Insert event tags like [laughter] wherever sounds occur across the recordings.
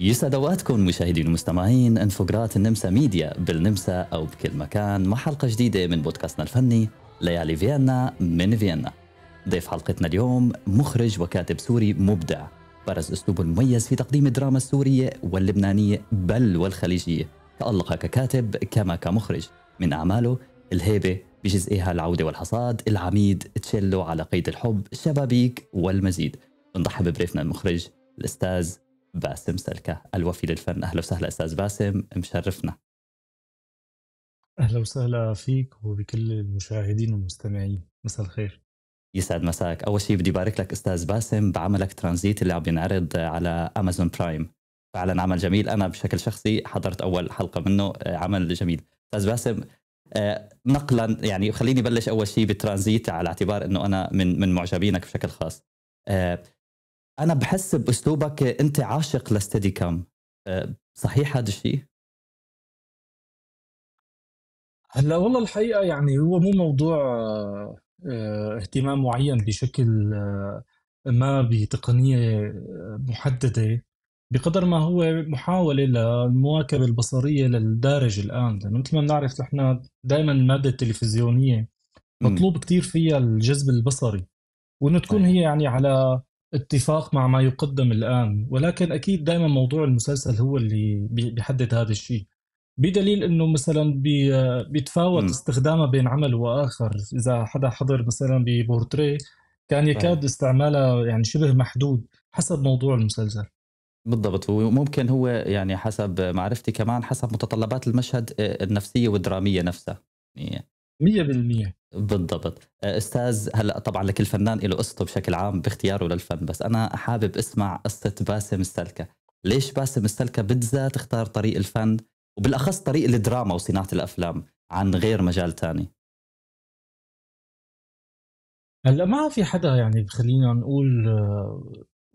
يسعد اوقاتكم مشاهدين ومستمعين انفوجرات النمسا ميديا بالنمسا او بكل مكان مع حلقه جديده من بودكاستنا الفني ليالي فيينا من فيينا. ضيف حلقتنا اليوم مخرج وكاتب سوري مبدع برز اسلوبه المميز في تقديم الدراما السوريه واللبنانيه بل والخليجيه تألق ككاتب كما كمخرج من اعماله الهيبه بجزئها العوده والحصاد، العميد، تشيلو على قيد الحب، شبابيك والمزيد. نضحي ببريفنا المخرج الاستاذ باسم سلكة الوفي للفن أهلا وسهلا أستاذ باسم مشرفنا أهلا وسهلا فيك وبكل المشاهدين والمستمعين مساء الخير يسعد مساك أول شيء بدي بارك لك أستاذ باسم بعملك ترانزيت اللي عم ينعرض على أمازون برايم فعلا عمل جميل أنا بشكل شخصي حضرت أول حلقة منه آه، عمل جميل أستاذ باسم آه، نقلا يعني خليني بلش أول شيء بالترانزيت على اعتبار أنه أنا من من معجبينك بشكل خاص آه، انا بحس باسلوبك انت عاشق لستدي كام آه، صحيح هذا الشيء؟ هلا والله الحقيقه يعني هو مو موضوع آه، اهتمام معين بشكل آه، ما بتقنيه محدده بقدر ما هو محاولة للمواكبة البصرية للدارج الآن لأنه مثل ما بنعرف نحن دائما المادة التلفزيونية مطلوب كثير فيها الجذب البصري وأنه تكون هي يعني على اتفاق مع ما يقدم الآن ولكن أكيد دائما موضوع المسلسل هو اللي بيحدد هذا الشيء بدليل انه مثلا بيتفاوت استخدامها بين عمل واخر اذا حدا حضر مثلا ببورتريه كان يكاد استعمالها يعني شبه محدود حسب موضوع المسلسل بالضبط وممكن هو يعني حسب معرفتي كمان حسب متطلبات المشهد آه، النفسيه والدراميه نفسها 100% يعني بالضبط آه، استاذ هلا طبعا لكل فنان له قصته بشكل عام باختياره للفن بس انا حابب اسمع قصه باسم السلكه ليش باسم السلكه بالذات اختار طريق الفن وبالاخص طريق الدراما وصناعه الافلام عن غير مجال تاني هلا ما في حدا يعني خلينا نقول آه،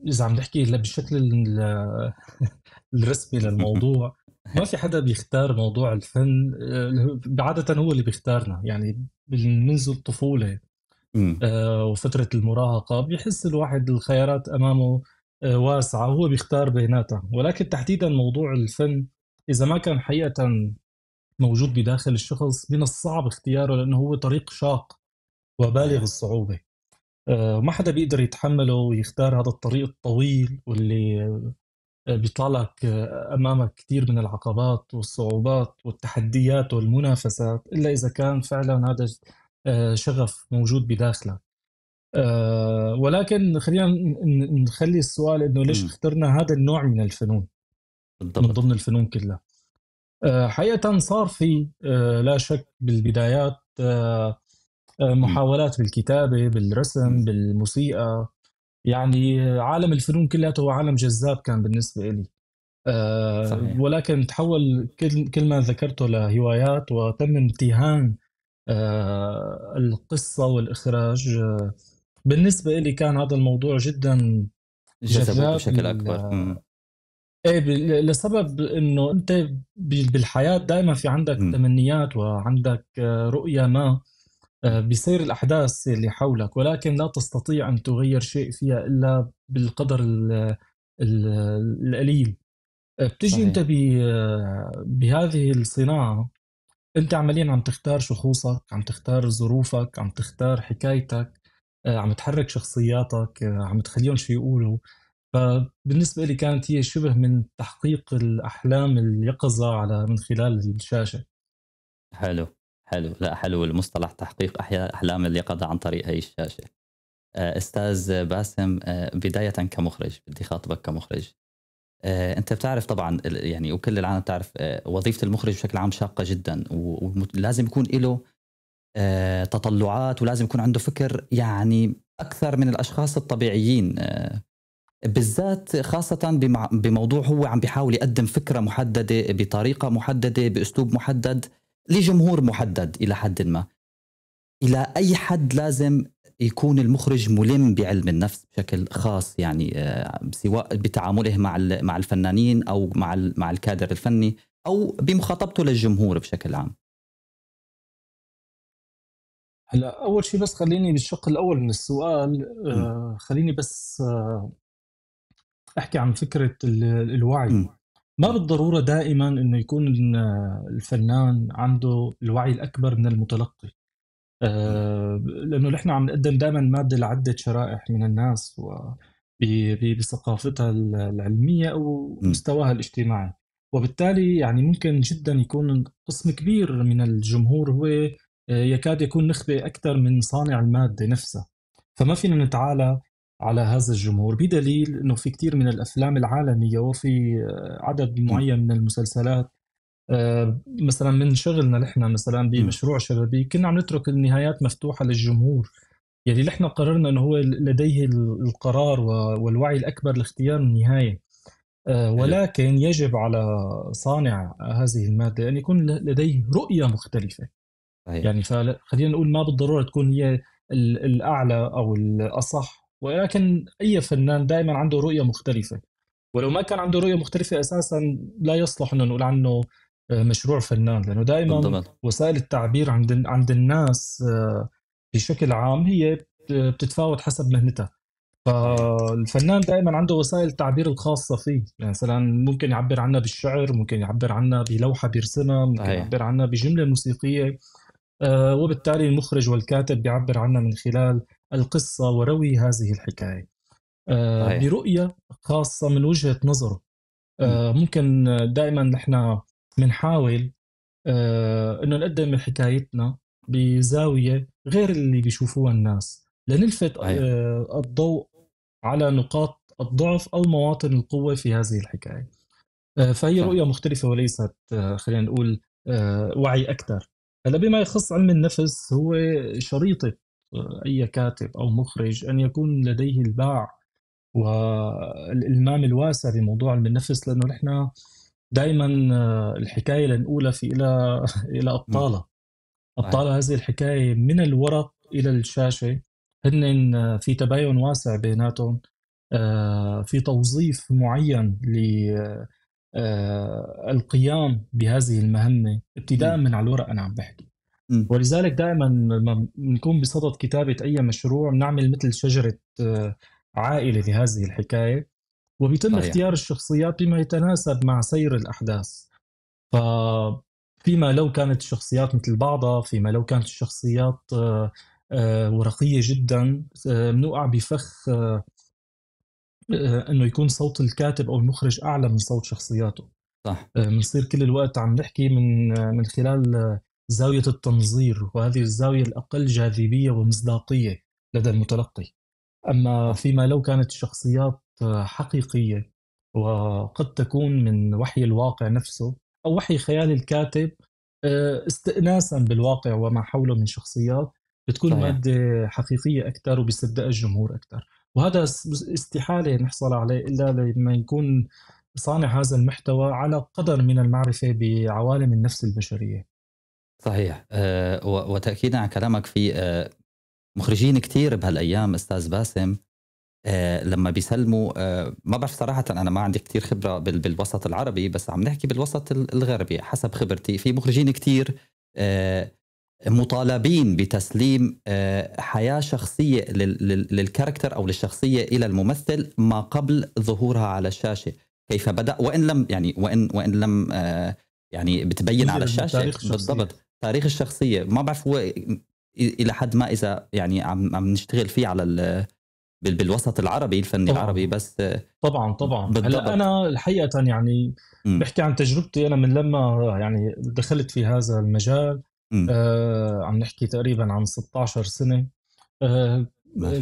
اذا عم نحكي بالشكل [laughs] الرسمي للموضوع ما في حدا بيختار موضوع الفن آه، عادة هو اللي بيختارنا يعني منذ الطفولة آه وفترة المراهقة بيحس الواحد الخيارات أمامه آه واسعة وهو بيختار بيناتها ولكن تحديدا موضوع الفن إذا ما كان حقيقة موجود بداخل الشخص من الصعب اختياره لأنه هو طريق شاق وبالغ الصعوبة آه ما حدا بيقدر يتحمله ويختار هذا الطريق الطويل واللي بيطلع لك امامك كثير من العقبات والصعوبات والتحديات والمنافسات الا اذا كان فعلا هذا آه، شغف موجود بداخلك آه، ولكن خلينا نخلي السؤال انه ليش اخترنا هذا النوع من الفنون بالضبط. من ضمن الفنون كلها آه، حقيقه صار في لا شك بالبدايات محاولات بالكتابه بالرسم بالموسيقى يعني عالم الفنون كلياته هو عالم جذاب كان بالنسبه لي أه صحيح. ولكن تحول كل, ما ذكرته لهوايات وتم امتهان أه القصه والاخراج أه بالنسبه لي كان هذا الموضوع جدا جذاب بشكل اكبر ايه لسبب انه انت بالحياه دائما في عندك م. تمنيات وعندك آه، رؤيه ما آه، بيصير الأحداث اللي حولك ولكن لا تستطيع أن تغير شيء فيها إلا بالقدر القليل آه، بتجي صحيح. أنت آه، بهذه الصناعة أنت عمليا عم تختار شخوصك عم تختار ظروفك عم تختار حكايتك عم تحرك شخصياتك عم تخليهم شو يقولوا فبالنسبة لي كانت هي شبه من تحقيق الأحلام اليقظة على من خلال الشاشة حلو حلو لا حلو المصطلح تحقيق احلام اليقظه عن طريق هي الشاشه آه، استاذ باسم آه، بدايه كمخرج بدي خاطبك كمخرج آه، انت بتعرف طبعا يعني وكل العالم بتعرف وظيفه المخرج بشكل عام شاقه جدا ولازم يكون له تطلعات ولازم يكون عنده فكر يعني اكثر من الاشخاص الطبيعيين بالذات خاصة بموضوع هو عم بيحاول يقدم فكرة محددة بطريقة محددة بأسلوب محدد لجمهور محدد الى حد ما الى اي حد لازم يكون المخرج ملم بعلم النفس بشكل خاص يعني آه، سواء بتعامله مع مع الفنانين او مع مع الكادر الفني او بمخاطبته للجمهور بشكل عام هلا اول شيء بس خليني بالشق الاول من السؤال آه، خليني بس آه، احكي عن فكره الوعي م. ما بالضرورة دائما انه يكون الفنان عنده الوعي الاكبر من المتلقي آه لانه نحن عم نقدم دائما ماده لعده شرائح من الناس و بثقافتها العلميه او مستواها الاجتماعي وبالتالي يعني ممكن جدا يكون قسم كبير من الجمهور هو آه، يكاد يكون نخبه اكثر من صانع الماده نفسها فما فينا نتعالى على هذا الجمهور بدليل انه في كثير من الافلام العالميه وفي آه، عدد معين من المسلسلات آه، مثلا من شغلنا نحن مثلا بمشروع شبابي كنا عم نترك النهايات مفتوحه للجمهور يعني نحن قررنا انه هو لديه القرار والوعي الاكبر لاختيار النهايه آه، ولكن يجب على صانع هذه الماده ان يكون لديه رؤيه مختلفه يعني فخلينا نقول ما بالضروره تكون هي الاعلى او الاصح ولكن أي فنان دائما عنده رؤية مختلفة ولو ما كان عنده رؤية مختلفة أساسا لا يصلح أنه نقول عنه آه، مشروع فنان لأنه دائما وسائل التعبير عند عند الناس آه، بشكل عام هي بتتفاوت حسب مهنتها فالفنان دائما عنده وسائل التعبير الخاصه فيه يعني مثلا ممكن يعبر عنها بالشعر ممكن يعبر عنها بلوحه بيرسمها ممكن أيه. يعبر عنها بجمله موسيقيه آه، وبالتالي المخرج والكاتب بيعبر عنها من خلال القصة وروي هذه الحكاية آه برؤية خاصة من وجهة نظره آه ممكن دائما نحن بنحاول آه انه نقدم حكايتنا بزاوية غير اللي بيشوفوها الناس لنلفت آه الضوء على نقاط الضعف او مواطن القوة في هذه الحكاية آه، فهي رؤية مختلفة وليست آه، خلينا نقول آه، وعي اكثر هلا بما يخص علم النفس هو شريطة اي كاتب او مخرج ان يكون لديه الباع والالمام الواسع بموضوع علم النفس لانه نحن دائما آه، الحكايه لنقولها في الى [laughs] الى ابطالها ابطال هذه الحكايه من الورق الى الشاشه هن آه، في تباين واسع بيناتهم آه، في توظيف معين ل القيام بهذه المهمه ابتداء من على الورق انا عم بحكي ولذلك دائما لما بنكون بصدد كتابه اي مشروع بنعمل مثل شجره آه، عائله لهذه الحكايه وبيتم طيب. اختيار الشخصيات بما يتناسب مع سير الاحداث ف فيما لو كانت الشخصيات مثل بعضها فيما لو كانت الشخصيات آه، آه، ورقيه جدا بنوقع بفخ انه يكون صوت الكاتب او المخرج اعلى من صوت شخصياته صح بنصير كل الوقت عم نحكي من من خلال زاوية التنظير وهذه الزاوية الأقل جاذبية ومصداقية لدى المتلقي أما فيما لو كانت الشخصيات حقيقية وقد تكون من وحي الواقع نفسه أو وحي خيال الكاتب آه، استئناسا بالواقع وما حوله من شخصيات بتكون صحيح. مادة حقيقية أكثر وبيصدقها الجمهور أكثر وهذا استحالة نحصل عليه إلا لما يكون صانع هذا المحتوى على قدر من المعرفة بعوالم النفس البشرية صحيح آه، وتاكيدا على كلامك في آه، مخرجين كثير بهالايام استاذ باسم آه، لما بيسلموا ما بعرف صراحه انا ما عندي كثير خبره بالوسط العربي بس عم نحكي بالوسط الغربي حسب خبرتي في مخرجين كثير مطالبين بتسليم حياه شخصيه للكاركتر او للشخصيه الى الممثل ما قبل ظهورها على الشاشه كيف بدا وان لم يعني وان وان لم يعني بتبين على الشاشه بالضبط تاريخ الشخصيه ما بعرف هو الى حد ما اذا يعني عم عم نشتغل فيه على بالوسط العربي الفني طبعاً. العربي بس طبعا طبعا هلا انا الحقيقه يعني بحكي عن تجربتي انا من لما يعني دخلت في هذا المجال آه عم نحكي تقريبا عن 16 سنه آه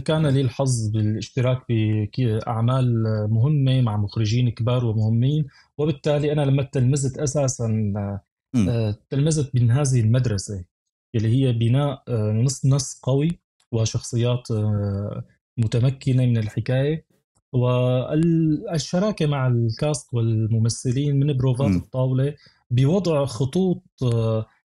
كان لي الحظ بالاشتراك بأعمال مهمة مع مخرجين كبار ومهمين وبالتالي أنا لما تلمذت أساسا آه، آه، تلمذت من هذه المدرسه اللي هي بناء آه، نص نص قوي وشخصيات آه، متمكنه من الحكايه والشراكه مع الكاست والممثلين من بروفات م. الطاوله بوضع خطوط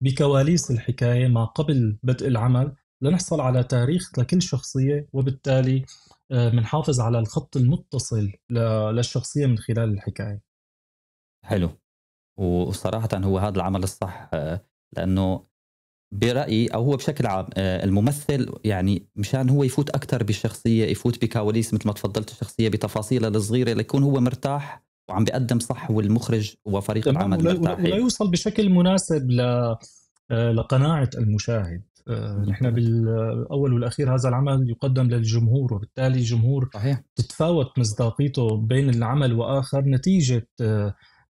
بكواليس الحكايه ما قبل بدء العمل لنحصل على تاريخ لكل شخصيه وبالتالي بنحافظ على الخط المتصل للشخصيه من خلال الحكايه. حلو وصراحه هو هذا العمل الصح آه، لانه برايي او هو بشكل عام آه، الممثل يعني مشان هو يفوت اكثر بالشخصيه يفوت بكواليس مثل ما تفضلت الشخصيه بتفاصيلها الصغيره ليكون هو مرتاح وعم بيقدم صح والمخرج وفريق العمل مرتاح ولا يوصل بشكل مناسب آه، لقناعه المشاهد نحن بالاول والاخير هذا العمل يقدم للجمهور وبالتالي الجمهور صحيح. تتفاوت مصداقيته بين العمل واخر نتيجه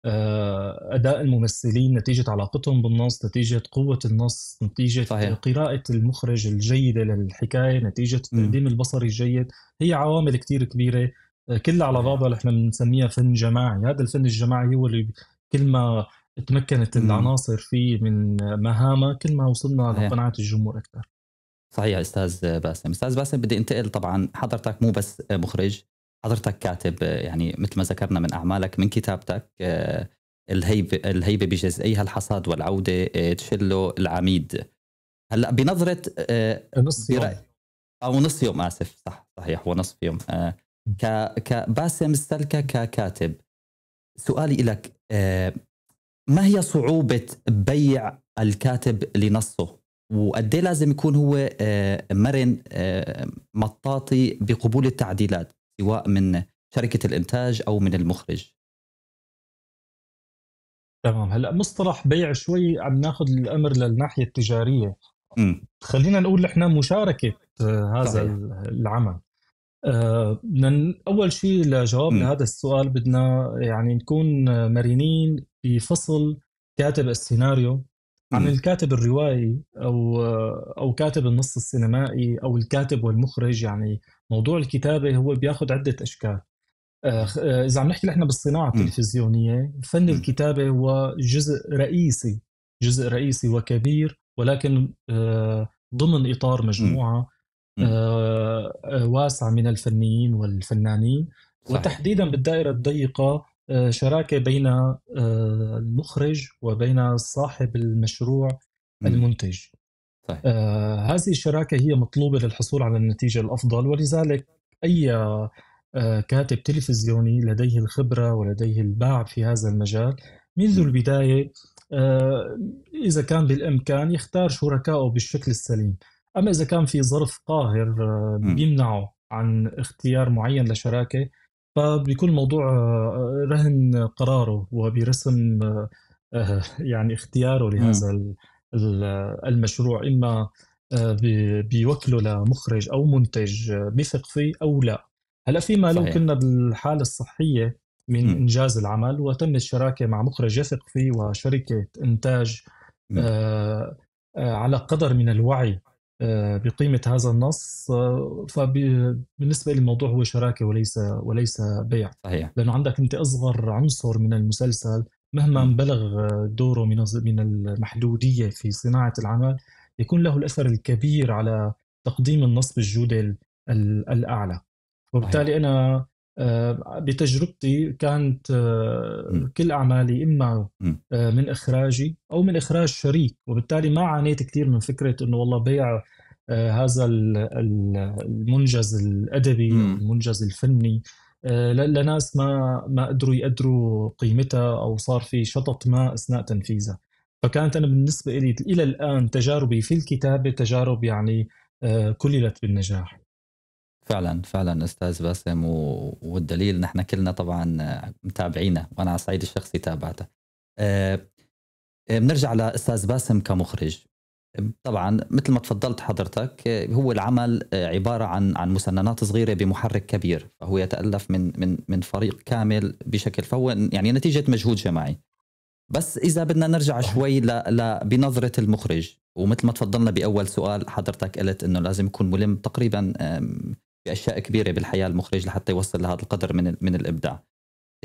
آه، اداء الممثلين نتيجه علاقتهم بالنص نتيجه قوه النص نتيجه صحيح. قراءه المخرج الجيده للحكايه نتيجه التقديم البصري الجيد هي عوامل كثير كبيره آه، كلها على بعضها نحن بنسميها فن جماعي هذا الفن الجماعي هو اللي كل ما تمكنت العناصر فيه من مهامها كل ما وصلنا لقناعه الجمهور اكثر صحيح استاذ باسم استاذ باسم بدي انتقل طبعا حضرتك مو بس مخرج حضرتك كاتب يعني مثل ما ذكرنا من اعمالك من كتابتك آه، الهيبه الهيبه بجزئيها الحصاد والعوده آه، تشلو العميد هلا بنظره آه، نص يوم او نص يوم اسف صح صحيح هو نص يوم كباسم السلكه ككاتب سؤالي لك ما هي صعوبه بيع الكاتب لنصه وقد إيه لازم يكون هو مرن مطاطي بقبول التعديلات سواء من شركه الانتاج او من المخرج تمام هلا مصطلح بيع شوي عم ناخذ الامر للناحيه التجاريه م. خلينا نقول نحن مشاركه آه، هذا صحيح. العمل آه، اول شيء لجواب لهذا السؤال بدنا يعني نكون مرنين بفصل كاتب السيناريو عن الكاتب الروائي او آه، او كاتب النص السينمائي او الكاتب والمخرج يعني موضوع الكتابه هو بياخذ عده اشكال آه، آه، اذا عم نحكي نحن بالصناعه التلفزيونيه فن الكتابه هو جزء رئيسي جزء رئيسي وكبير ولكن آه، ضمن اطار مجموعه واسعه من الفنيين والفنانين وتحديدا بالدائره الضيقه شراكه بين المخرج وبين صاحب المشروع المنتج صحيح. آه هذه الشراكة هي مطلوبة للحصول على النتيجة الأفضل ولذلك أي آه كاتب تلفزيوني لديه الخبرة ولديه الباع في هذا المجال منذ البداية آه إذا كان بالإمكان يختار شركائه بالشكل السليم أما إذا كان في ظرف قاهر آه بيمنعه عن اختيار معين لشراكة فبيكون الموضوع آه، رهن قراره وبرسم آه، آه، يعني اختياره لهذا المشروع اما آه، بيوكله لمخرج او منتج آه، بيثق فيه او لا هلا فيما لو صحيح. كنا بالحاله الصحيه من م. انجاز العمل وتم الشراكه مع مخرج يثق فيه وشركه انتاج آه، على قدر من الوعي بقيمه هذا النص فبالنسبه للموضوع هو شراكه وليس وليس بيع صحيح. لانه عندك انت اصغر عنصر من المسلسل مهما بلغ دوره من من المحدودية في صناعة العمل يكون له الأثر الكبير على تقديم النص بالجودة الأعلى وبالتالي أنا آه، بتجربتي كانت آه، كل أعمالي إما آه، من إخراجي أو من إخراج شريك وبالتالي ما عانيت كثير من فكرة أنه والله بيع هذا المنجز الأدبي المنجز الفني آه، لناس ما ما قدروا يقدروا قيمتها او صار في شطط ما اثناء تنفيذها فكانت انا بالنسبه لي الى الان تجاربي في الكتابه تجارب يعني آه، كللت بالنجاح فعلا فعلا استاذ باسم والدليل نحن كلنا طبعا متابعينه وانا على الصعيد الشخصي تابعته آه، بنرجع لاستاذ باسم كمخرج طبعا مثل ما تفضلت حضرتك هو العمل عباره عن عن مسننات صغيره بمحرك كبير فهو يتالف من من من فريق كامل بشكل فهو يعني نتيجه مجهود جماعي بس اذا بدنا نرجع شوي ل, ل بنظره المخرج ومثل ما تفضلنا باول سؤال حضرتك قلت انه لازم يكون ملم تقريبا باشياء كبيره بالحياه المخرج لحتى يوصل لهذا القدر من من الابداع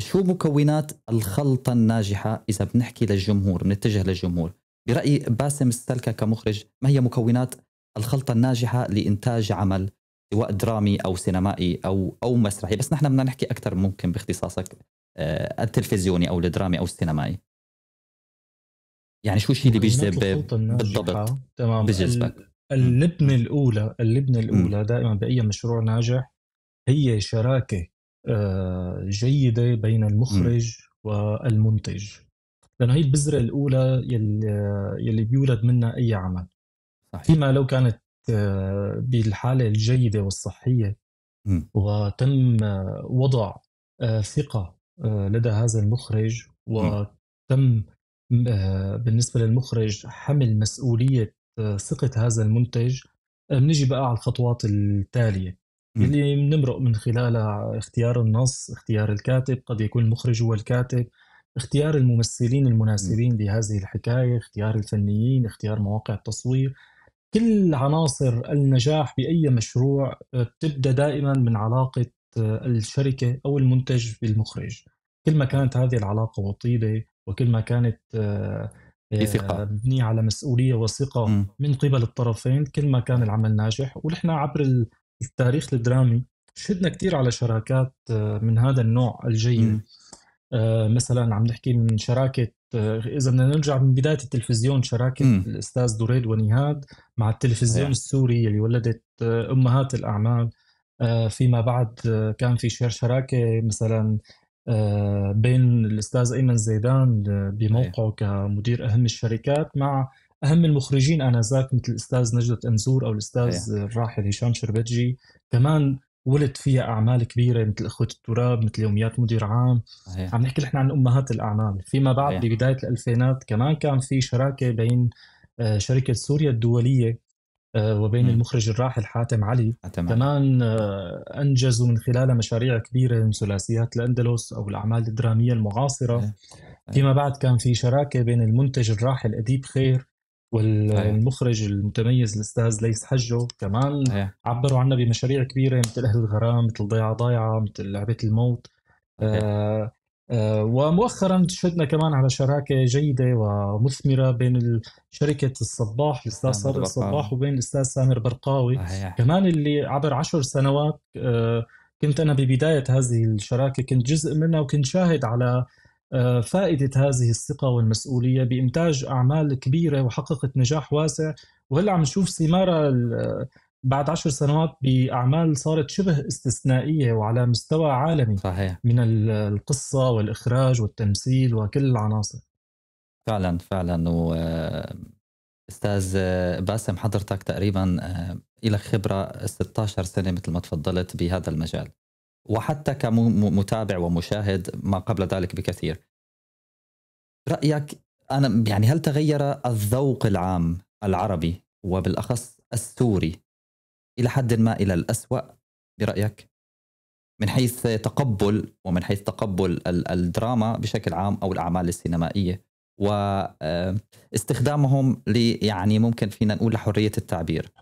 شو مكونات الخلطه الناجحه اذا بنحكي للجمهور بنتجه للجمهور برأيي باسم السلكة كمخرج ما هي مكونات الخلطة الناجحة لإنتاج عمل سواء درامي أو سينمائي أو أو مسرحي بس نحن بدنا نحكي أكثر ممكن باختصاصك آه، التلفزيوني أو الدرامي أو السينمائي يعني شو الشيء اللي بيجذب بالضبط تمام بجذبك اللبنة الأولى اللبنة الأولى دائما بأي مشروع ناجح هي شراكة آه، جيدة بين المخرج والمنتج لأنه هي البذرة الأولى يلي, يلي بيولد منها أي عمل صحيح. فيما لو كانت آه، بالحالة الجيدة والصحية م. وتم آه، وضع آه، ثقة لدى هذا المخرج وتم بالنسبة للمخرج حمل مسؤولية ثقة هذا المنتج بنجي بقى على الخطوات التالية اللي بنمرق من خلالها اختيار النص اختيار الكاتب قد يكون المخرج هو الكاتب اختيار الممثلين المناسبين لهذه الحكاية اختيار الفنيين اختيار مواقع التصوير كل عناصر النجاح بأي مشروع آه، بتبدأ دائما من علاقة آه، الشركة أو المنتج بالمخرج كل ما كانت هذه العلاقة وطيدة وكل ما كانت آه، مبنية على مسؤولية وثقة من قبل الطرفين كل ما كان العمل ناجح ونحن عبر التاريخ الدرامي شهدنا كثير على شراكات من هذا النوع الجيد م. آه، مثلا عم نحكي من شراكه آه، اذا بدنا نرجع من بدايه التلفزيون شراكه م. الاستاذ دريد ونيهاد مع التلفزيون هي. السوري اللي ولدت آه، امهات الاعمال فيما بعد كان في شراكه مثلا بين الاستاذ ايمن زيدان بموقعه كمدير اهم الشركات مع اهم المخرجين انذاك مثل الاستاذ نجدة انزور او الاستاذ الراحل هشام شربتجي كمان ولد فيها اعمال كبيره مثل اخوه التراب مثل يوميات مدير عام صحيح. عم نحكي نحن عن امهات الاعمال فيما بعد هي. ببدايه الالفينات كمان كان في شراكه بين آه، شركه سوريا الدوليه آه، وبين م. المخرج الراحل حاتم علي حاتم كمان آه، انجزوا من خلالها مشاريع كبيره من ثلاثيات الاندلس او الاعمال الدراميه المعاصره فيما بعد كان في شراكه بين المنتج الراحل اديب خير والمخرج المتميز الاستاذ ليس حجه كمان هي. عبروا عنا بمشاريع كبيره مثل اهل الغرام مثل ضيعه ضايعه مثل لعبه الموت آه آه ومؤخرا شهدنا كمان على شراكه جيده ومثمره بين شركه الصباح الاستاذ صادق الصباح وبين الاستاذ سامر برقاوي هي. كمان اللي عبر عشر سنوات آه كنت انا ببدايه هذه الشراكه كنت جزء منها وكنت شاهد على آه، فائدة هذه الثقة والمسؤولية بإنتاج أعمال كبيرة وحققت نجاح واسع وهلا عم نشوف ثمارها بعد عشر سنوات بأعمال صارت شبه استثنائية وعلى مستوى عالمي صحيح. من القصة والإخراج والتمثيل وكل العناصر فعلا فعلا و استاذ باسم حضرتك تقريبا آه، لك خبره 16 سنه مثل ما تفضلت بهذا المجال وحتى كمتابع ومشاهد ما قبل ذلك بكثير رايك انا يعني هل تغير الذوق العام العربي وبالاخص السوري الى حد ما الى الاسوا برايك من حيث تقبل ومن حيث تقبل الدراما بشكل عام او الاعمال السينمائيه واستخدامهم آه، يعني ممكن فينا نقول لحريه التعبير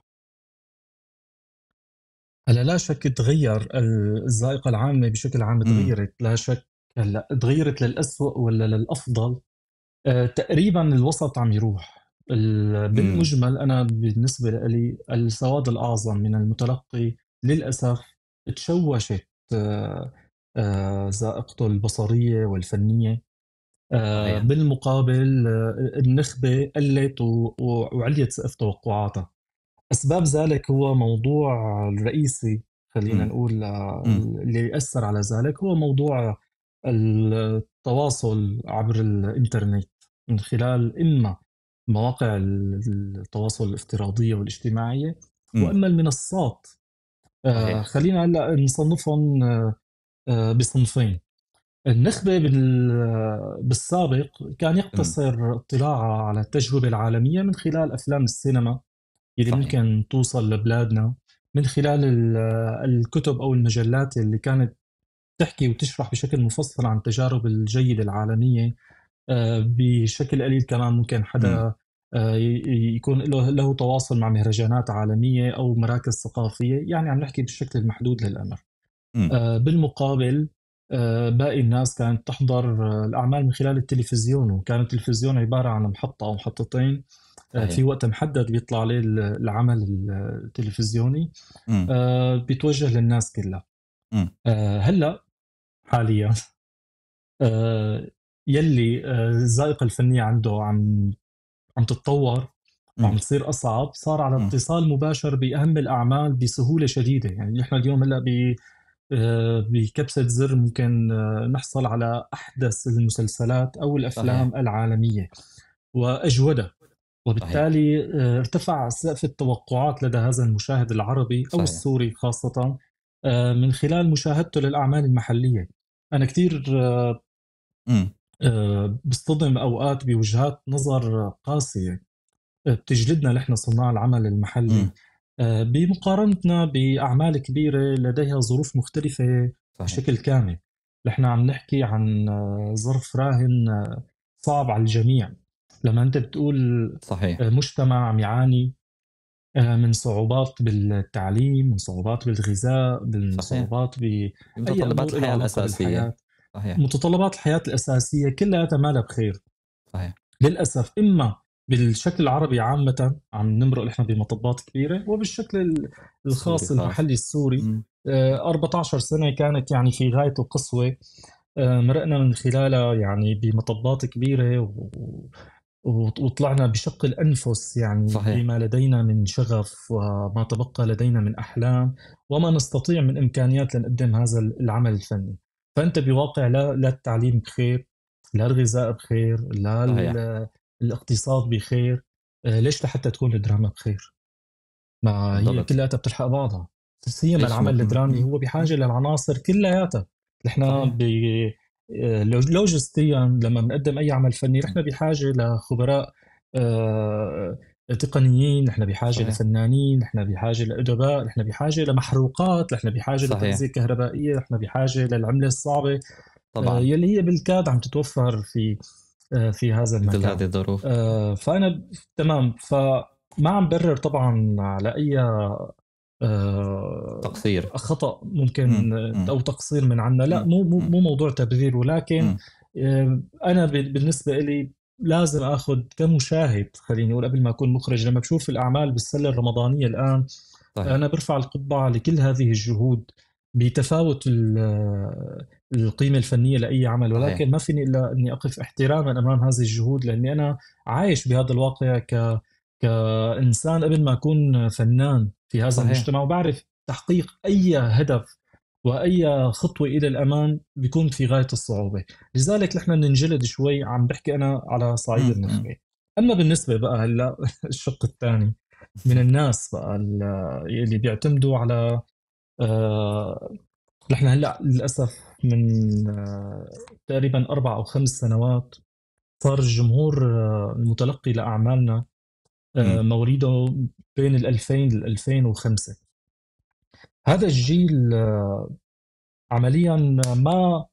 هلا لا شك تغير الذائقه العامه بشكل عام تغيرت لا شك هلا تغيرت للأسوأ ولا للافضل آه، تقريبا الوسط عم يروح بالمجمل انا بالنسبه لي السواد الاعظم من المتلقي للاسف تشوشت آه، آه، ذائقته البصريه والفنيه بالمقابل النخبه قلت وعليت سقف توقعاتها اسباب ذلك هو موضوع الرئيسي خلينا نقول اللي اثر على ذلك هو موضوع التواصل عبر الانترنت من خلال اما مواقع التواصل الافتراضيه والاجتماعيه واما المنصات آه خلينا هلا نصنفهم آه بصنفين النخبه بالسابق كان يقتصر اطلاعها على التجربه العالميه من خلال افلام السينما يلي صحيح. ممكن توصل لبلادنا من خلال الكتب او المجلات اللي كانت تحكي وتشرح بشكل مفصل عن التجارب الجيده العالميه آه، بشكل قليل كمان ممكن حدا آه، يكون له له تواصل مع مهرجانات عالميه او مراكز ثقافيه يعني عم نحكي بالشكل المحدود للامر آه، بالمقابل آه، باقي الناس كانت تحضر آه، الاعمال من خلال التلفزيون وكان التلفزيون عباره عن محطه او محطتين أيه. في وقت محدد بيطلع عليه العمل التلفزيوني آه بيتوجه للناس كلها آه، هلا حاليا [laughs] يلي الذائقه الفنيه عنده عم عم تتطور وعم تصير اصعب صار على اتصال مباشر باهم الاعمال بسهوله شديده يعني نحن اليوم هلا آه، بكبسة زر ممكن آه، نحصل على أحدث المسلسلات أو الأفلام صحيح. العالمية وأجودها وبالتالي صحيح. آه، ارتفع سقف التوقعات لدى هذا المشاهد العربي أو صحيح. السوري خاصة من خلال مشاهدته للأعمال المحلية أنا كثير بصطدم أوقات بوجهات نظر قاسية بتجلدنا نحن صناع العمل المحلي م. آه، بمقارنتنا باعمال كبيره لديها ظروف مختلفه صحيح. بشكل كامل نحن عم نحكي عن آه، ظرف راهن آه، صعب على الجميع لما انت بتقول صحيح مجتمع عم يعاني من صعوبات بالتعليم من صعوبات بالغذاء من صحيح. صعوبات ب متطلبات الحياه الاساسيه صحيح متطلبات الحياه الاساسيه كلها ما بخير صحيح للاسف اما بالشكل العربي عامة عم نمرق نحن بمطبات كبيرة وبالشكل الخاص المحلي السوري 14 آه، سنة كانت يعني في غاية القسوة مرقنا من خلالها يعني بمطبات كبيرة و... وطلعنا بشق الأنفس يعني صحيح. بما لدينا من شغف وما تبقى لدينا من أحلام وما نستطيع من إمكانيات لنقدم هذا العمل الفني فأنت بواقع لا, لا التعليم بخير لا الغذاء بخير لا الاقتصاد بخير آه، ليش لحتى تكون الدراما بخير مع هي كلياتها بتلحق بعضها سيما العمل الدرامي هو بحاجه للعناصر كلياتها نحن ب آه، لوجستيا لما بنقدم اي عمل فني نحن بحاجه لخبراء آه، تقنيين نحن بحاجه صحيح. لفنانين نحن بحاجه لادباء نحن بحاجه لمحروقات نحن بحاجه لتغذيه كهربائيه نحن بحاجه للعمله الصعبه طبعا يلي هي بالكاد عم تتوفر في آه، في هذا المكان مثل هذه الظروف فانا آه، تمام فما عم برر طبعا على اي آه، تقصير خطا ممكن مم. او تقصير من عنا لا مو مو موضوع تبرير ولكن مم. انا بالنسبه لي لازم اخذ كمشاهد خليني اقول قبل ما اكون مخرج لما بشوف الاعمال بالسله الرمضانيه الان طيب. انا برفع القبعه لكل هذه الجهود بتفاوت القيمة الفنية لأي عمل ولكن ما فيني إلا أني أقف احتراما أمام هذه الجهود لأني أنا عايش بهذا الواقع ك... كإنسان قبل ما أكون فنان في هذا صحيح. المجتمع وبعرف تحقيق أي هدف واي خطوه الى الامام بيكون في غايه الصعوبه، لذلك نحن ننجلد شوي عم بحكي انا على صعيد النخبه. اما بالنسبه بقى هلا [laughs] الشق الثاني من الناس بقى اللي بيعتمدوا على آه، نحن هلا للاسف من آه، تقريبا اربع او خمس سنوات صار الجمهور آه، المتلقي لاعمالنا مواليده بين ال 2000 لل 2005 هذا الجيل عمليا ما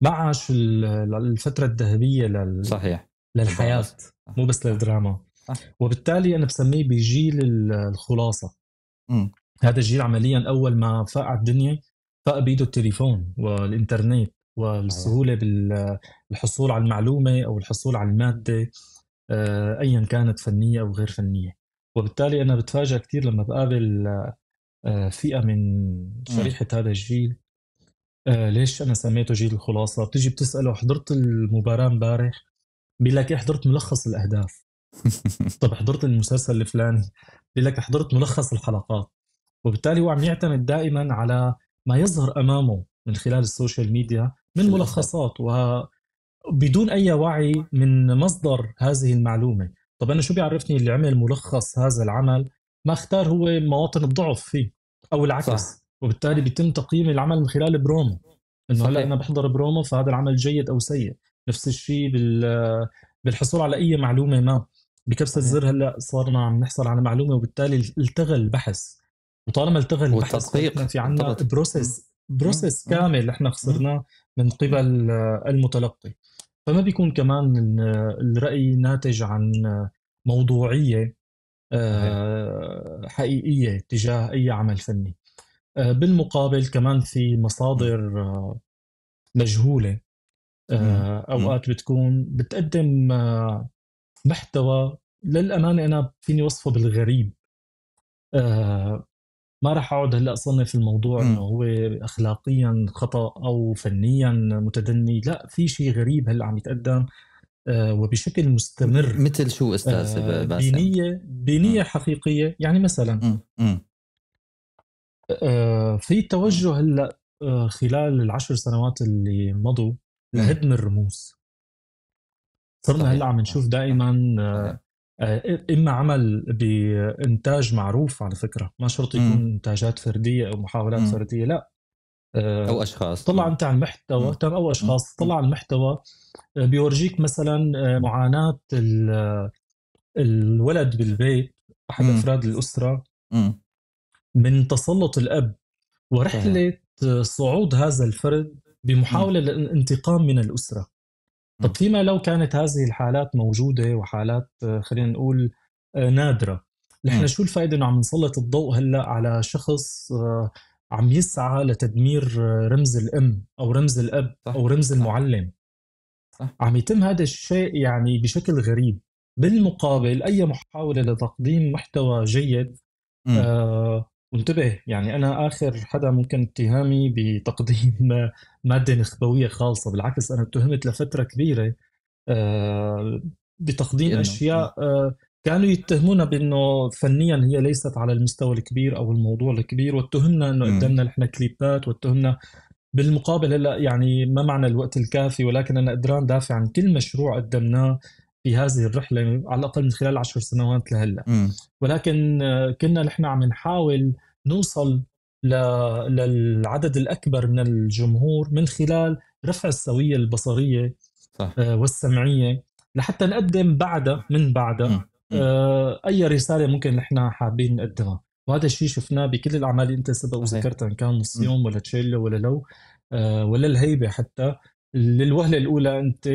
ما عاش الفتره الذهبيه لل صحيح للحياه مو بس للدراما وبالتالي انا بسميه بجيل الخلاصه هذا الجيل عمليا اول ما فاق على الدنيا فاق بيده التليفون والانترنت والسهوله بالحصول على المعلومه او الحصول على الماده آه، ايا كانت فنيه او غير فنيه وبالتالي انا بتفاجئ كثير لما بقابل آه، فئه من شريحه هذا الجيل آه، ليش انا سميته جيل الخلاصه بتيجي بتساله حضرت المباراه امبارح بيقول لك إيه حضرت ملخص الاهداف [laughs] طب حضرت المسلسل الفلاني بيقول لك حضرت ملخص الحلقات وبالتالي هو عم يعتمد دائما على ما يظهر امامه من خلال السوشيال ميديا من ملخصات وبدون اي وعي من مصدر هذه المعلومه طب انا شو بيعرفني اللي عمل ملخص هذا العمل ما اختار هو مواطن الضعف فيه او العكس صح. وبالتالي بيتم تقييم العمل من خلال برومو انه هلا انا بحضر برومو فهذا العمل جيد او سيء نفس الشيء بال بالحصول على اي معلومه ما بكبسه زر هلا صرنا عم نحصل على معلومه وبالتالي التغى البحث وطالما التغى البحث في عندنا بروسيس بروسيس كامل احنا خسرناه من قبل آه، المتلقي فما بيكون كمان الراي ناتج عن موضوعيه آه، حقيقيه تجاه اي عمل فني آه، بالمقابل كمان في مصادر مجهوله اوقات بتكون بتقدم محتوى للامانه انا فيني وصفه بالغريب ما راح اقعد هلا اصنف الموضوع انه هو اخلاقيا خطا او فنيا متدني لا في شيء غريب هلا عم يتقدم آه، وبشكل مستمر مثل شو استاذ آه، بنيه بنيه حقيقيه يعني مثلا م. آه، في توجه هلا خلال العشر سنوات اللي مضوا لهدم الرموز صرنا هلا عم نشوف دائما آه، اما عمل بانتاج معروف على فكره ما شرط يكون م. انتاجات فرديه او محاولات م. فرديه لا آه، او اشخاص طلع انت على المحتوى تم او اشخاص طلع على المحتوى آه، بيورجيك مثلا معاناه الولد بالبيت احد م. افراد الاسره م. من تسلط الاب ورحله صعود هذا الفرد بمحاوله للانتقام من الاسره طب فيما لو كانت هذه الحالات موجوده وحالات آه، خلينا نقول آه، نادره نحن شو الفائده انه عم نسلط الضوء هلا على شخص آه، عم يسعى لتدمير رمز الام او رمز الاب او رمز المعلم صح. عم يتم هذا الشيء يعني بشكل غريب بالمقابل اي محاوله لتقديم محتوى جيد وانتبه يعني انا اخر حدا ممكن اتهامي بتقديم [laughs] ماده نخبويه خالصه بالعكس انا اتهمت لفتره كبيره آه، بتقديم يعني. اشياء آه، كانوا يتهمونا بانه فنيا هي ليست على المستوى الكبير او الموضوع الكبير واتهمنا انه قدمنا نحن كليبات واتهمنا بالمقابل هلا يعني ما معنا الوقت الكافي ولكن انا قدران دافع عن كل مشروع قدمناه في هذه الرحله على الاقل من خلال عشر سنوات لهلا ولكن آه، كنا نحن عم نحاول نوصل للعدد الاكبر من الجمهور من خلال رفع السويه البصريه صح. آه، والسمعيه لحتى نقدم بعدها من بعدها آه، اي رساله ممكن نحن حابين نقدمها وهذا الشيء شفناه بكل الاعمال اللي انت سبق وذكرتها ان كان نصيوم ولا تشيلو ولا لو ولا الهيبه حتى للوهلة الأولى أنت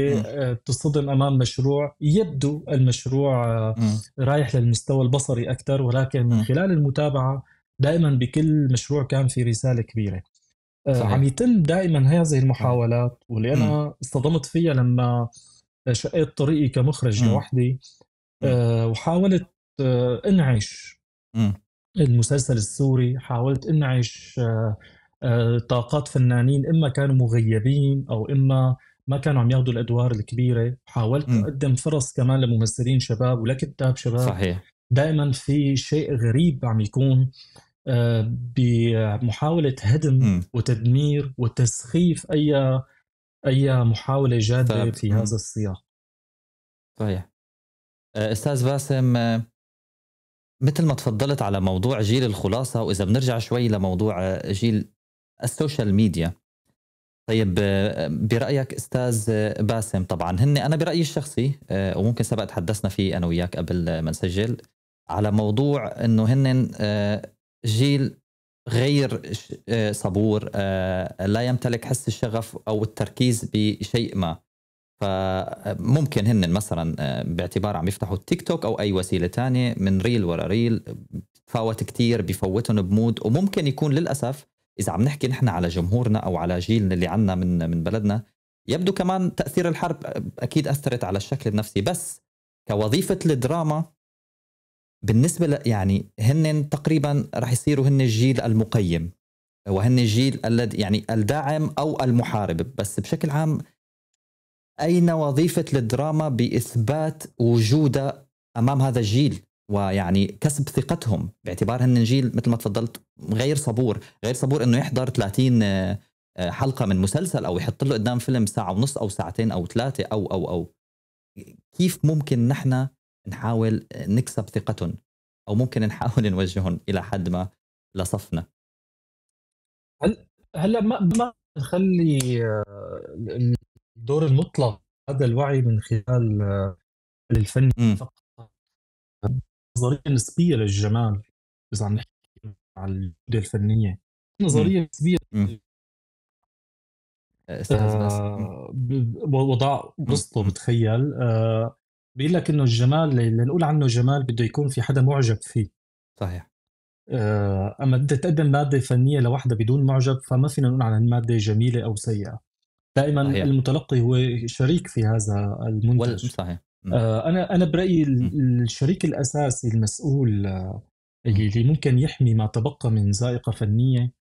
بتصطدم آه، أمام مشروع يبدو المشروع آه، رايح للمستوى البصري أكثر ولكن من خلال المتابعة دائما بكل مشروع كان في رسالة كبيرة آه، صحيح. عم يتم دائما هذه المحاولات واللي أنا اصطدمت فيها لما شقيت طريقي كمخرج لوحدي وحاولت انعش المسلسل السوري حاولت انعش آه، طاقات فنانين اما كانوا مغيبين او اما ما كانوا عم ياخذوا الادوار الكبيره حاولت م. اقدم فرص كمان لممثلين شباب ولكتاب شباب صحيح دائما في شيء غريب عم يكون آه، بمحاوله هدم م. وتدمير وتسخيف اي اي محاوله جاده طيب. في هذا السياق صحيح آه، استاذ باسم مثل ما تفضلت على موضوع جيل الخلاصه واذا بنرجع شوي لموضوع جيل السوشيال ميديا طيب برايك استاذ باسم طبعا هن انا برايي الشخصي آه، وممكن سبق تحدثنا فيه انا وياك قبل ما نسجل على موضوع انه هن آه، جيل غير آه، صبور لا يمتلك حس الشغف او التركيز بشيء ما فممكن هن مثلا باعتبار عم يفتحوا التيك توك او اي وسيله تانية من ريل ورا ريل فاوت كتير بفوتهم بمود وممكن يكون للاسف اذا عم نحكي نحن على جمهورنا او على جيلنا اللي عنا من من بلدنا يبدو كمان تاثير الحرب اكيد اثرت على الشكل النفسي بس كوظيفه الدراما بالنسبه ل يعني هن تقريبا رح يصيروا هن الجيل المقيم وهن الجيل الذي يعني الداعم او المحارب بس بشكل عام اين وظيفه الدراما باثبات وجودها امام هذا الجيل ويعني كسب ثقتهم باعتبار هن جيل مثل ما تفضلت غير صبور غير صبور انه يحضر 30 آه، آه، حلقه من مسلسل او يحط له قدام فيلم ساعه ونص او ساعتين او ثلاثه او او او كيف ممكن نحن نحاول نكسب ثقتهم او ممكن نحاول [laughs] نوجههم الى حد ما لصفنا هل هلا ما ما نخلي آه، الدور المطلق هذا الوعي من خلال الفن فقط النظريه النسبيه للجمال اذا عم نحكي على الجوده الفنيه النظريه النسبيه آه, آه، وضع بسطه بتخيل آه، بيقول لك انه الجمال لنقول عنه جمال بده يكون في حدا معجب فيه صحيح آه، اما بدك تقدم ماده فنيه لوحدها بدون معجب فما فينا نقول عن الماده جميله او سيئه دائما صحيح. المتلقي هو شريك في هذا المنتج صحيح آه، انا انا برايي الشريك الاساسي المسؤول آه، اللي ممكن يحمي ما تبقى من ذائقه فنيه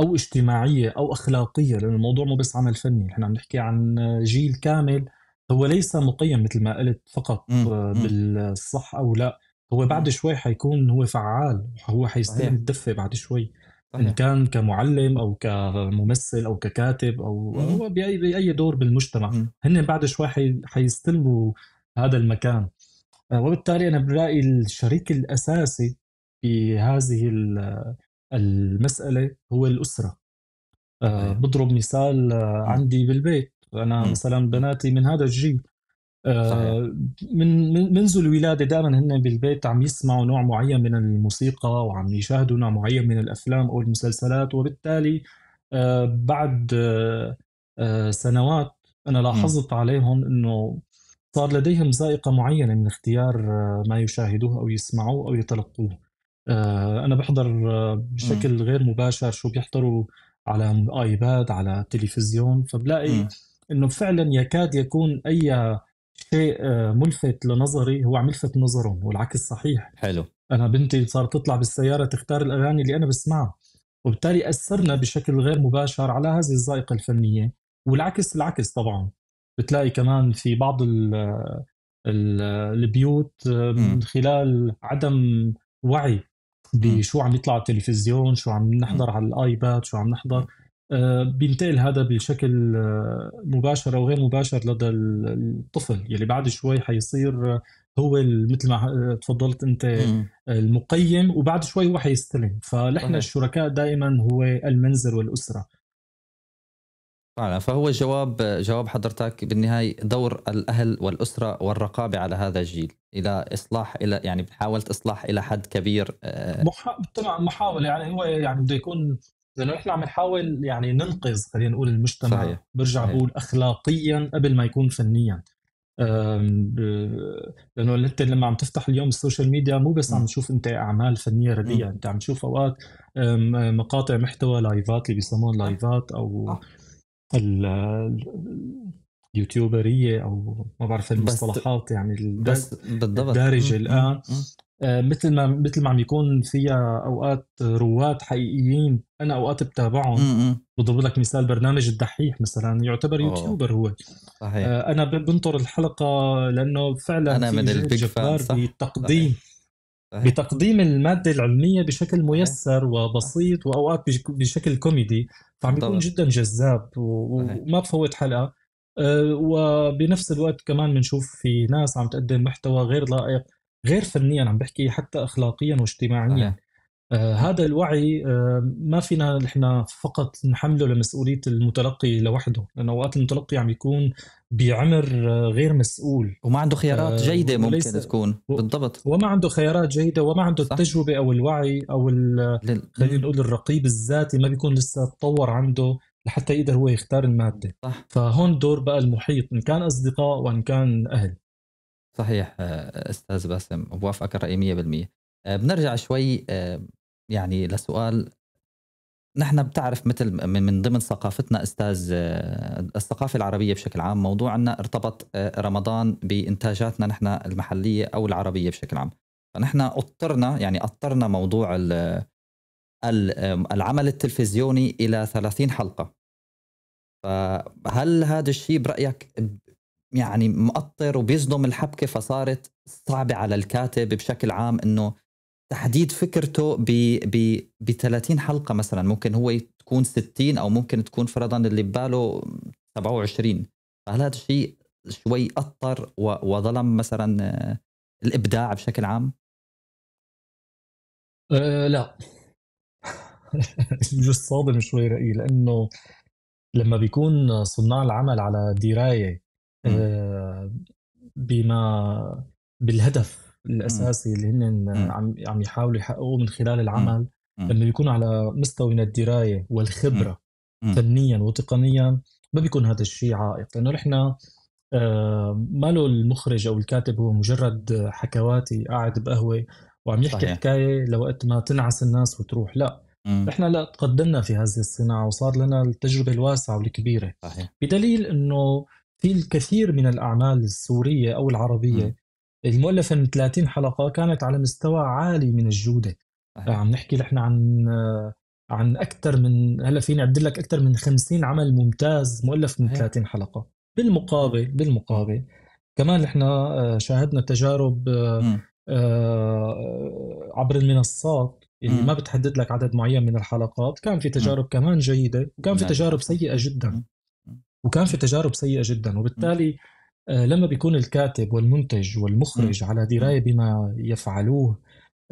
او اجتماعيه او اخلاقيه لان الموضوع مو بس عمل فني نحن عم نحكي عن جيل كامل هو ليس مقيم مثل ما قلت فقط آه، بالصح او لا هو بعد شوي حيكون هو فعال هو حيستلم الدفه بعد شوي صحيح. ان كان كمعلم او كممثل او ككاتب او هو باي باي دور بالمجتمع هن بعد شوي حيستلموا هذا المكان آه، وبالتالي أنا برأيي الشريك الأساسي بهذه المسألة هو الأسرة آه، أيوة. بضرب مثال آه، عندي بالبيت أنا مثلا بناتي من هذا الجيل من منذ الولاده دائما هن بالبيت عم يسمعوا نوع معين من الموسيقى وعم يشاهدوا نوع معين من الافلام او المسلسلات وبالتالي بعد سنوات انا لاحظت عليهم انه صار لديهم ذائقة معينة من اختيار آه، ما يشاهدوه أو يسمعوه أو يتلقوه آه، أنا بحضر آه، بشكل غير مباشر شو بيحضروا على آيباد على تلفزيون فبلاقي إنه فعلًا يكاد يكون أي شيء ملفت لنظري هو عم يلفت نظرهم والعكس صحيح، حلو. أنا بنتي صارت تطلع بالسيارة تختار الأغاني اللي أنا بسمعها وبالتالي أثّرنا بشكل غير مباشر على هذه الذائقة الفنية، والعكس العكس طبعًا. بتلاقي كمان في بعض ال ال البيوت آه، من خلال عدم وعي بشو عم يطلع على التلفزيون شو عم نحضر على الايباد شو عم نحضر آه، بينتقل هذا بشكل آه، مباشر او غير مباشر لدى الطفل يلي بعد شوي حيصير هو مثل ما تفضلت انت المقيم وبعد شوي هو حيستلم فنحن الشركاء دائما هو المنزل والاسره فعلا فهو جواب جواب حضرتك بالنهاية دور الأهل والأسرة والرقابة على هذا الجيل إلى إصلاح إلى يعني حاولت إصلاح إلى حد كبير آه. مح... طبعا محاولة يعني هو يعني بده يكون لانه نحن عم نحاول يعني ننقذ خلينا نقول المجتمع صحيح. برجع صحيح. بقول اخلاقيا قبل ما يكون فنيا لانه انت لما عم تفتح اليوم السوشيال ميديا مو بس عم تشوف انت اعمال فنيه رديئه انت عم تشوف اوقات مقاطع محتوى لايفات اللي بيسموهم لايفات او اليوتيوبريه او ما بعرف المصطلحات يعني بس بالضبط الدارجه الان آه، مثل ما مثل ما عم يكون فيها اوقات رواد حقيقيين انا اوقات بتابعهم بضرب لك مثال برنامج الدحيح مثلا يعتبر يوتيوبر هو صحيح. آه، انا بنطر الحلقه لانه فعلا انا من البيج فان بتقديم بتقديم المادة العلمية بشكل ميسر وبسيط وأوقات بشكل كوميدي فعم بيكون جدا جذاب وما بفوت حلقة أه، وبنفس الوقت كمان بنشوف في ناس عم تقدم محتوى غير لائق غير فنيا عم بحكي حتى أخلاقيا واجتماعيا آه هذا الوعي آه ما فينا نحن فقط نحمله لمسؤوليه المتلقي لوحده لانه اوقات المتلقي عم يكون بعمر آه، غير مسؤول وما عنده خيارات آه، جيده ممكن تكون بالضبط وما عنده خيارات جيده وما عنده صح. التجربه او الوعي او خلينا نقول الرقيب الذاتي ما بيكون لسه تطور عنده لحتى يقدر هو يختار الماده صح. فهون دور بقى المحيط ان كان اصدقاء وان كان اهل صحيح آه، استاذ باسم بوافقك الراي 100% بنرجع شوي يعني لسؤال نحن بتعرف مثل من ضمن ثقافتنا استاذ آه، الثقافه العربيه بشكل عام موضوع عنا ارتبط آه، رمضان بانتاجاتنا نحن المحليه او العربيه بشكل عام فنحن اضطرنا يعني اضطرنا موضوع العمل التلفزيوني الى 30 حلقه فهل هذا الشيء برايك يعني مقطر وبيصدم الحبكه فصارت صعبه على الكاتب بشكل عام انه تحديد فكرته ب ب ب 30 حلقه مثلا ممكن هو تكون 60 او ممكن تكون فرضا اللي بباله 27 فهل هذا الشيء شوي اثر وظلم مثلا آه، الابداع بشكل عام؟ أه لا بجوز [laughs] صادم شوي رأيي لانه لما بيكون صناع العمل على درايه آه، بما بالهدف إمم. الاساسي اللي هن إمم. عم عم يحاولوا يحققوه من خلال إمم. العمل لما بيكون على مستوى من الدرايه والخبره فنيا وتقنيا ما بيكون هذا الشيء عائق لانه نحن آه، ما له المخرج او الكاتب هو مجرد حكواتي قاعد بقهوه وعم يحكي صحيح. حكايه لوقت ما تنعس الناس وتروح لا نحن لا تقدمنا في هذه الصناعه وصار لنا التجربه الواسعه والكبيره صحيح. بدليل انه في الكثير من الاعمال السوريه او العربيه م. المؤلفة من 30 حلقة كانت على مستوى عالي من الجودة عم نحكي نحن عن عن أكثر من هلا فيني أعد لك أكثر من 50 عمل ممتاز مؤلف من 30 حلقة بالمقابل بالمقابل كمان نحن آه، شاهدنا تجارب آه، آه، عبر المنصات اللي ما بتحدد لك عدد معين من الحلقات كان في تجارب كمان جيدة وكان في تجارب سيئة جدا وكان في تجارب سيئة جدا وبالتالي آه، لما بيكون الكاتب والمنتج والمخرج م. على درايه بما يفعلوه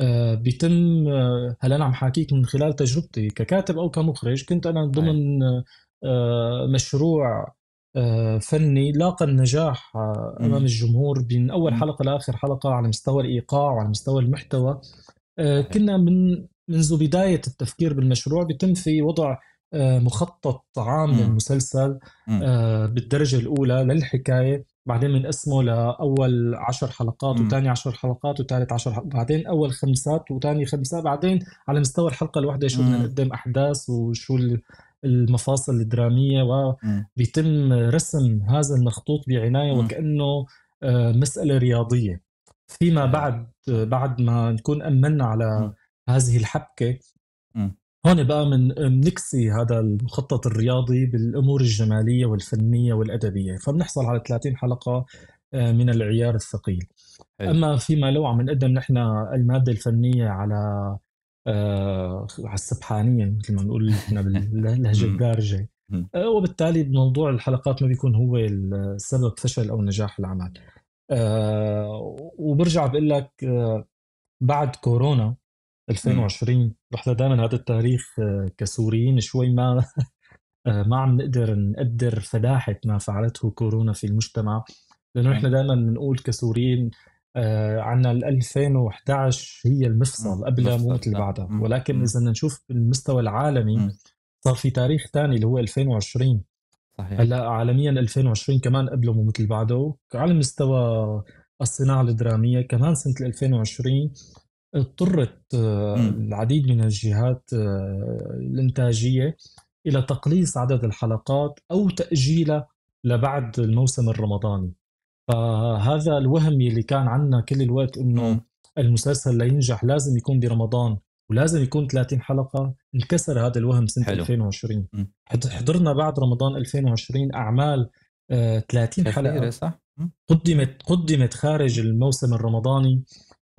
آه، بيتم آه، هلا انا عم حاكيك من خلال تجربتي ككاتب او كمخرج كنت انا ضمن مشروع فني لاقى النجاح امام الجمهور من اول حلقه لاخر حلقه على مستوى الايقاع وعلى مستوى المحتوى كنا من منذ بدايه التفكير بالمشروع بيتم في وضع مخطط عام للمسلسل بالدرجه الاولى للحكايه بعدين بنقسمه لاول عشر حلقات وثاني عشر حلقات وثالث عشر حلقات بعدين اول خمسات وثاني خمسه بعدين على مستوى الحلقه الواحده شو بدنا نقدم احداث وشو المفاصل الدراميه وبيتم رسم هذا المخطوط بعنايه وكانه آه، مساله رياضيه فيما بعد آه، بعد ما نكون امنا على هذه الحبكه هون بقى من بنكسي هذا المخطط الرياضي بالامور الجماليه والفنيه والادبيه فبنحصل على 30 حلقه آه، من العيار الثقيل أي. اما فيما لو عم نقدم نحن الماده الفنيه على آه على السبحانيه مثل ما بنقول نحن باللهجه [laughs] الدارجه آه وبالتالي موضوع الحلقات ما بيكون هو السبب فشل او نجاح العمل آه وبرجع بقول لك آه بعد كورونا 2020 رح دائما هذا التاريخ آه، كسوريين شوي ما [laughs] آه، ما عم نقدر نقدر فداحه ما فعلته كورونا في المجتمع لانه نحن دائما بنقول كسوريين عنا ال 2011 هي المفصل قبلها مو مثل بعدها ولكن اذا بدنا نشوف بالمستوى العالمي صار في تاريخ ثاني اللي هو 2020 صحيح هلا عالميا 2020 كمان قبله مو مثل بعده على مستوى الصناعه الدراميه كمان سنه 2020 اضطرت آه، العديد من الجهات آه، الانتاجيه الى تقليص عدد الحلقات او تاجيلها لبعد الموسم الرمضاني فهذا الوهم اللي كان عندنا كل الوقت انه المسلسل لينجح لازم يكون برمضان ولازم يكون 30 حلقه انكسر هذا الوهم سنه حلو. 2020 حضرنا بعد رمضان 2020 اعمال 30 آه، حلقه صح؟ قدمت قدمت خارج الموسم الرمضاني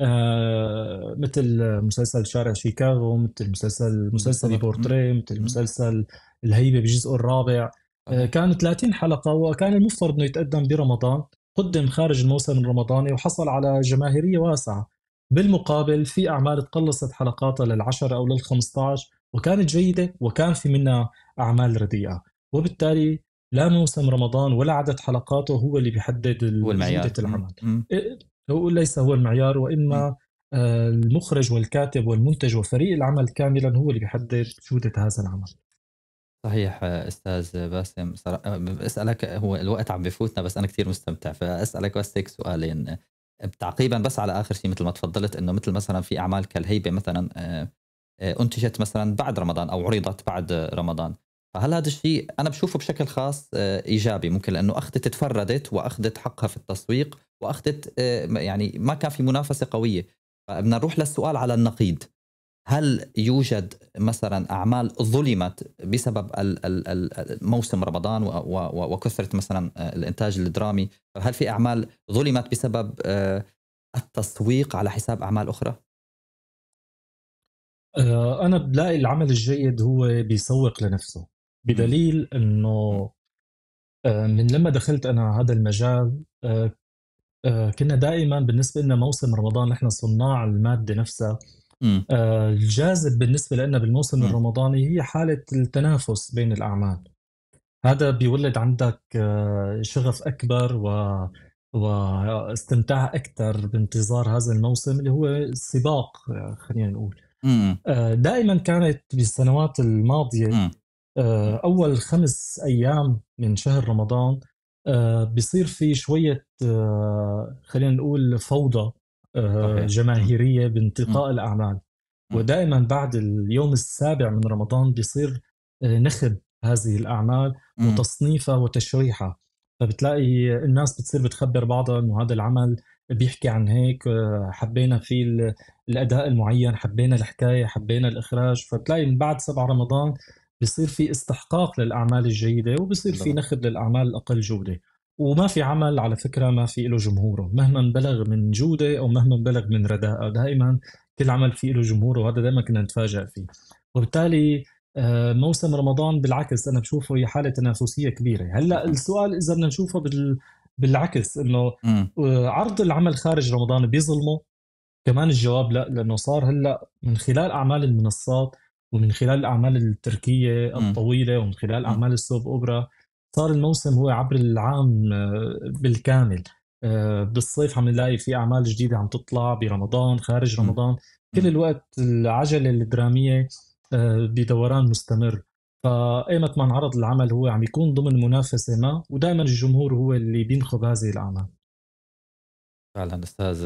آه، مثل مسلسل شارع شيكاغو مثل مسلسل مسلسل بورتري مثل مسلسل الهيبه بجزء الرابع آه، كان 30 حلقه وكان المفترض انه يتقدم برمضان قدم خارج الموسم الرمضاني وحصل على جماهيريه واسعه بالمقابل في اعمال تقلصت حلقاتها للعشر او لل15 وكانت جيده وكان في منها اعمال رديئه وبالتالي لا موسم رمضان ولا عدد حلقاته هو اللي بيحدد جودة العمل إيه، هو ليس هو المعيار وانما آه، المخرج والكاتب والمنتج وفريق العمل كاملا هو اللي بيحدد جودة هذا العمل صحيح استاذ باسم صراحة بسالك هو الوقت عم بفوتنا بس انا كثير مستمتع فاسالك بس هيك سؤالين تعقيبا بس على اخر شيء مثل ما تفضلت انه مثل مثلا في اعمال كالهيبه مثلا آه، آه، انتجت مثلا بعد رمضان او عرضت بعد رمضان فهل هذا الشيء انا بشوفه بشكل خاص آه، ايجابي ممكن لانه اخذت تفردت واخذت حقها في التسويق واخذت آه، يعني ما كان في منافسه قويه فبدنا نروح للسؤال على النقيض هل يوجد مثلا اعمال ظلمت بسبب موسم رمضان وكثره مثلا آه، الانتاج الدرامي هل في اعمال ظلمت بسبب التسويق على حساب اعمال اخرى انا بلاقي العمل الجيد هو بيسوق لنفسه بدليل انه آه، من لما دخلت انا هذا المجال آه، آه، كنا دائما بالنسبه لنا موسم رمضان نحن صناع الماده نفسها الجاذب بالنسبه لنا بالموسم الرمضاني هي حاله التنافس بين الاعمال هذا بيولد عندك شغف اكبر و واستمتاع اكثر بانتظار هذا الموسم اللي هو السباق خلينا نقول دائما كانت بالسنوات الماضيه آه، اول خمس ايام من شهر رمضان آه، بصير في شويه آه، خلينا نقول فوضى جماهيريه بانتقاء الاعمال ودائما بعد اليوم السابع من رمضان بصير نخب هذه الاعمال وتصنيفها وتشريحها فبتلاقي الناس بتصير بتخبر بعضها انه هذا العمل بيحكي عن هيك حبينا فيه الاداء المعين حبينا الحكايه حبينا الاخراج فبتلاقي من بعد سبع رمضان بصير في استحقاق للاعمال الجيده وبصير في نخب للاعمال الاقل جوده وما في عمل على فكره ما في له جمهوره مهما بلغ من جوده او مهما بلغ من رداءه دائما كل عمل في له جمهوره وهذا دائما كنا نتفاجئ فيه وبالتالي آه، موسم رمضان بالعكس انا بشوفه هي حاله تنافسيه كبيره هلا السؤال اذا بدنا نشوفه بال بالعكس انه آه، عرض العمل خارج رمضان بيظلمه كمان الجواب لا لانه صار هلا من خلال اعمال المنصات ومن خلال الأعمال التركية الطويلة ومن خلال أعمال السوب أوبرا صار الموسم هو عبر العام آه، بالكامل آه، بالصيف عم نلاقي في أعمال جديدة عم تطلع برمضان خارج رمضان كل الوقت العجلة الدرامية آه، بدوران مستمر فايمت ما انعرض العمل هو عم يكون ضمن منافسه ما ودائما الجمهور هو اللي بينخب هذه الاعمال فعلا استاذ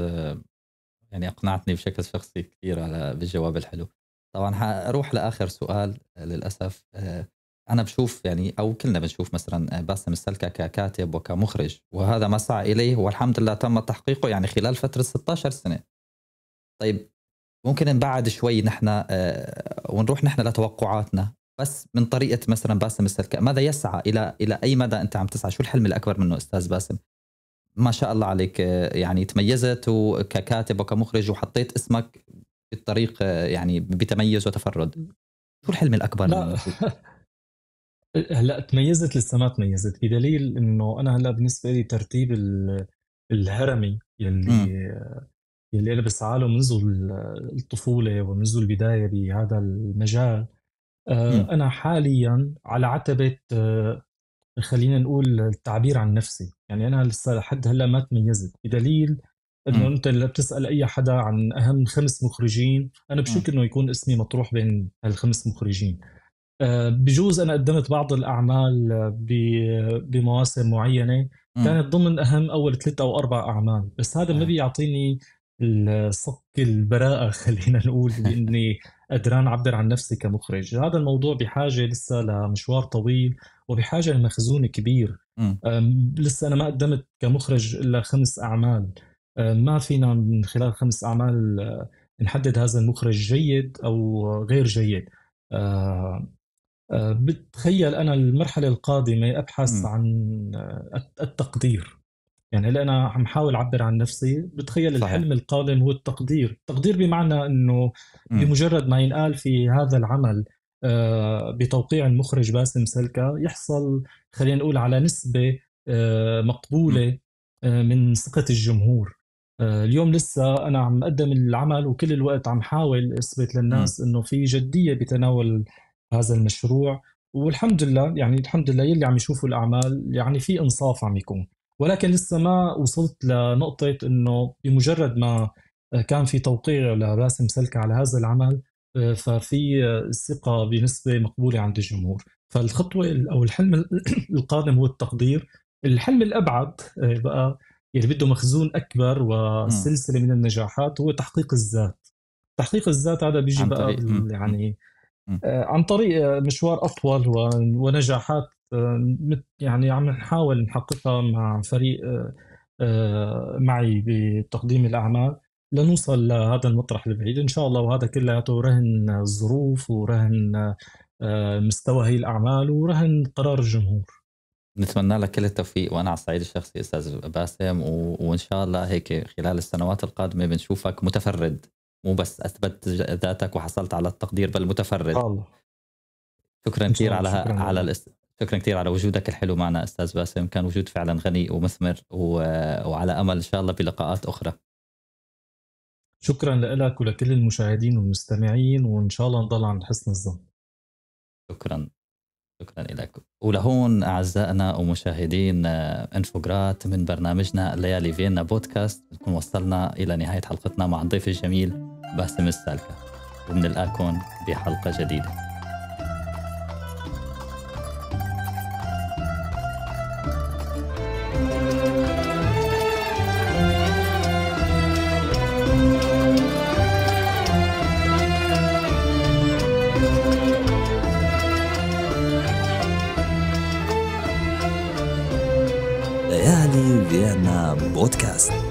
يعني اقنعتني بشكل شخصي كثير على بالجواب الحلو طبعا حروح لاخر سؤال آه، للاسف آه، انا بشوف يعني او كلنا بنشوف مثلا آه، باسم السلكه ككاتب وكمخرج وهذا ما سعى اليه والحمد لله تم تحقيقه يعني خلال فتره 16 سنه طيب ممكن نبعد شوي نحن ونروح نحن لتوقعاتنا بس من طريقه مثلا باسم السلكه ماذا يسعى الى الى اي مدى انت عم تسعى شو الحلم الاكبر منه استاذ باسم ما شاء الله عليك يعني تميزت وككاتب وكمخرج وحطيت اسمك الطريق آه، يعني بتميز وتفرد شو الحلم الاكبر لا [laughs] هلا تميزت لسه ما تميزت بدليل انه انا هلا بالنسبه لي ترتيب الهرمي يلي م. آه، يلي انا بسعى له منذ الطفوله ومنذ البدايه بهذا المجال آه، انا حاليا على عتبه خلينا نقول التعبير عن نفسي يعني انا لسه لحد هلا ما تميزت بدليل انه انت اللي بتسال اي حدا عن اهم خمس مخرجين انا بشك انه يكون اسمي مطروح بين هالخمس مخرجين آه، بجوز انا قدمت بعض الاعمال آه، بمواسم معينه كانت ضمن اهم اول ثلاث او اربع اعمال بس هذا ما آه. بيعطيني الصك البراءه [laughs] خلينا نقول باني قدران اعبر عن نفسي كمخرج هذا الموضوع بحاجه لسه لمشوار طويل وبحاجه لمخزون كبير لسه انا ما قدمت كمخرج الا خمس اعمال آه، ما فينا من خلال خمس أعمال آه، نحدد هذا المخرج جيد أو غير جيد آه، بتخيل أنا المرحلة القادمة أبحث م. عن التقدير يعني هلا انا عم حاول اعبر عن نفسي بتخيل صحيح. الحلم القادم هو التقدير التقدير بمعنى انه بمجرد ما ينقال في هذا العمل بتوقيع المخرج باسم سلكا يحصل خلينا نقول على نسبة مقبولة من ثقة الجمهور آه، اليوم لسه انا عم اقدم العمل وكل الوقت عم حاول اثبت للناس انه في جديه بتناول هذا المشروع والحمد لله يعني الحمد لله يلي عم يشوفوا الاعمال يعني في انصاف عم يكون ولكن لسه ما وصلت لنقطه انه بمجرد ما آه، كان في توقيع لراسم سلكه على هذا العمل آه، ففي ثقه بنسبه مقبوله عند الجمهور فالخطوه او الحلم [coughs] القادم هو التقدير الحلم الابعد بقى اللي يعني بده مخزون اكبر وسلسله من النجاحات هو تحقيق الذات تحقيق الذات هذا بيجي بقى يعني آه، عن طريق آه، مشوار اطول ونجاحات آه، يعني عم نحاول نحققها مع فريق معي بتقديم الاعمال لنوصل لهذا المطرح البعيد ان شاء الله وهذا كلياته رهن الظروف ورهن مستوى هي الاعمال ورهن قرار الجمهور نتمنى لك كل التوفيق وانا على الصعيد الشخصي استاذ باسم و... وان شاء الله هيك خلال السنوات القادمه بنشوفك متفرد مو بس اثبت ذاتك وحصلت على التقدير بل متفرد الله. شكرا كثير على شكرا على الاس... شكرا كثير على وجودك الحلو معنا استاذ باسم كان وجود فعلا غني ومثمر و... وعلى امل ان شاء الله بلقاءات اخرى شكرا لك ولكل المشاهدين والمستمعين وان شاء الله نضل عند حسن الظن شكرا شكرا لك ولهون أعزائنا ومشاهدين آه، انفوجرات من برنامجنا ليالي فينا بودكاست نكون وصلنا إلى نهاية حلقتنا مع الضيف الجميل باسم السالكة وبنلقاكم بحلقة جديدة بودكاست